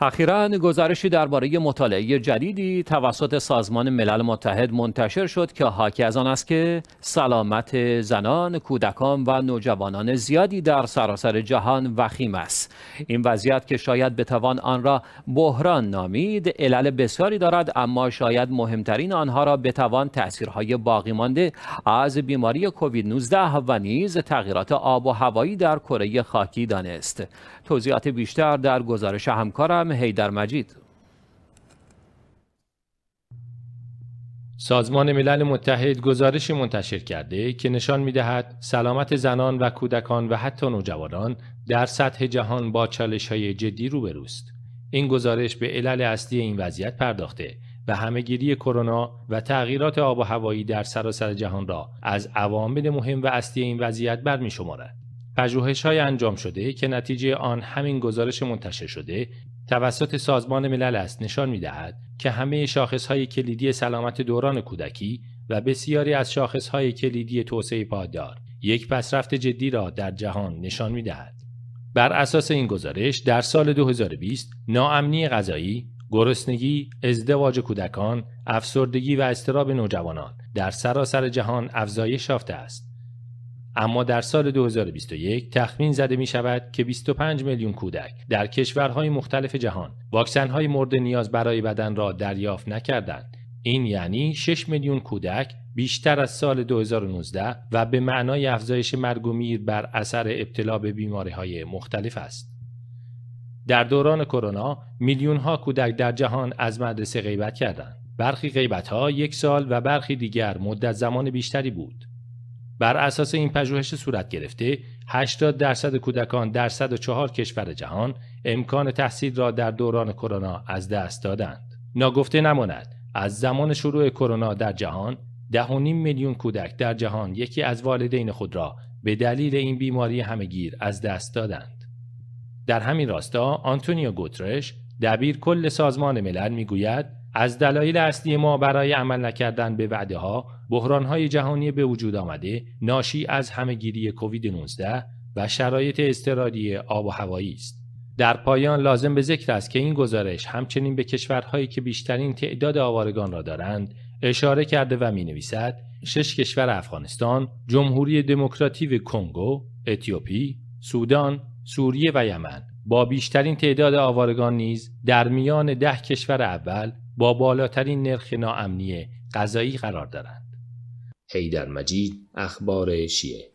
اخیرا گزارشی درباره مطالعه جدیدی توسط سازمان ملل متحد منتشر شد که حاکی از آن است که سلامت زنان، کودکان و نوجوانان زیادی در سراسر جهان وخیم است. این وضعیت که شاید بتوان آن را بحران نامید، علل بسیاری دارد اما شاید مهمترین آنها را بتوان تاثیرهای باقی مانده از بیماری کووید 19 و نیز تغییرات آب و هوایی در کره خاکی دانست. توضیحات بیشتر در گزارش همکارم هیدر مجید سازمان ملل متحد گزارشی منتشر کرده که نشان می سلامت زنان و کودکان و حتی نوجوانان در سطح جهان با چالش های جدی روبروست. این گزارش به علل اصلی این وضعیت پرداخته و همهگیری کرونا و تغییرات آب و هوایی در سراسر جهان را از عوامل مهم و اصلی این وضعیت برمی شمارد. انجام شده که نتیجه آن همین گزارش منتشر شده توسط سازمان ملل است نشان می دهد که همه شاخص های کلیدی سلامت دوران کودکی و بسیاری از شاخص های کلیدی توسعه پایدار یک پسرفت جدی را در جهان نشان می دهد. بر اساس این گزارش در سال 2020 ناامنی غذایی، گرسنگی، ازدواج کودکان، افسردگی و اضطراب نوجوانان در سراسر جهان افزایش یافته است. اما در سال 2021 تخمین زده می شود که 25 میلیون کودک در کشورهای مختلف جهان واکسن های مورد نیاز برای بدن را دریافت نکردند. این یعنی 6 میلیون کودک بیشتر از سال 2019 و به معنای افزایش مرگ و میر بر اثر ابتلا به بیماری های مختلف است. در دوران کرونا میلیون ها کودک در جهان از مدرسه غیبت کردند. برخی غیبت ها یک سال و برخی دیگر مدت زمان بیشتری بود. بر اساس این پژوهش صورت گرفته 80 درصد کودکان در 104 کشور جهان امکان تحصیل را در دوران کرونا از دست دادند. ناگفته نماند از زمان شروع کرونا در جهان ده میلیون کودک در جهان یکی از والدین خود را به دلیل این بیماری همگیر از دست دادند. در همین راستا آنتونیو گوترش دبیر کل سازمان ملل میگوید از دلایل اصلی ما برای عمل نکردن به وعده ها بحران های جهانی به وجود آمده ناشی از همهگیری کووید 19 و شرایط استرادی آب و هوایی است. در پایان لازم به ذکر است که این گزارش همچنین به کشورهایی که بیشترین تعداد آوارگان را دارند اشاره کرده و می نویسد شش کشور افغانستان، جمهوری دموکراتیک کنگو، اتیوپی، سودان، سوریه و یمن با بیشترین تعداد آوارگان نیز در میان ده کشور اول با بالاترین نرخ ناامنی غذایی قرار دارند. هیدر مجید اخبار شیعه